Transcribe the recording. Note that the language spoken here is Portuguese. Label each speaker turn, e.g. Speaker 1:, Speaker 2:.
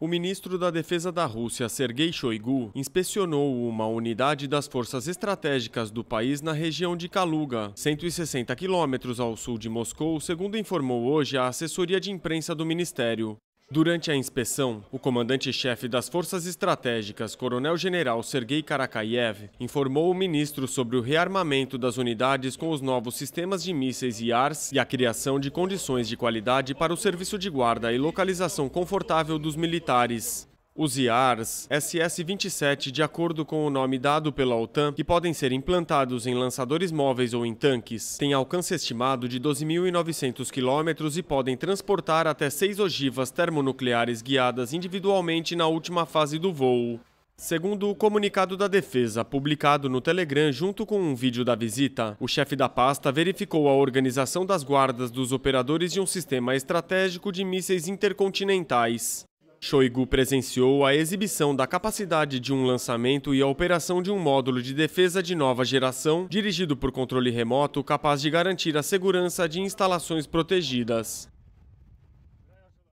Speaker 1: O ministro da Defesa da Rússia, Sergei Shoigu, inspecionou uma unidade das forças estratégicas do país na região de Kaluga, 160 quilômetros ao sul de Moscou, segundo informou hoje a assessoria de imprensa do ministério. Durante a inspeção, o comandante-chefe das Forças Estratégicas, Coronel-General Sergei Karakayev, informou o ministro sobre o rearmamento das unidades com os novos sistemas de mísseis e ARS e a criação de condições de qualidade para o serviço de guarda e localização confortável dos militares. Os IARs SS-27, de acordo com o nome dado pela OTAN, que podem ser implantados em lançadores móveis ou em tanques, têm alcance estimado de 12.900 quilômetros e podem transportar até seis ogivas termonucleares guiadas individualmente na última fase do voo. Segundo o comunicado da defesa, publicado no Telegram junto com um vídeo da visita, o chefe da pasta verificou a organização das guardas dos operadores de um sistema estratégico de mísseis intercontinentais. Shoigu presenciou a exibição da capacidade de um lançamento e a operação de um módulo de defesa de nova geração, dirigido por controle remoto, capaz de garantir a segurança de instalações protegidas.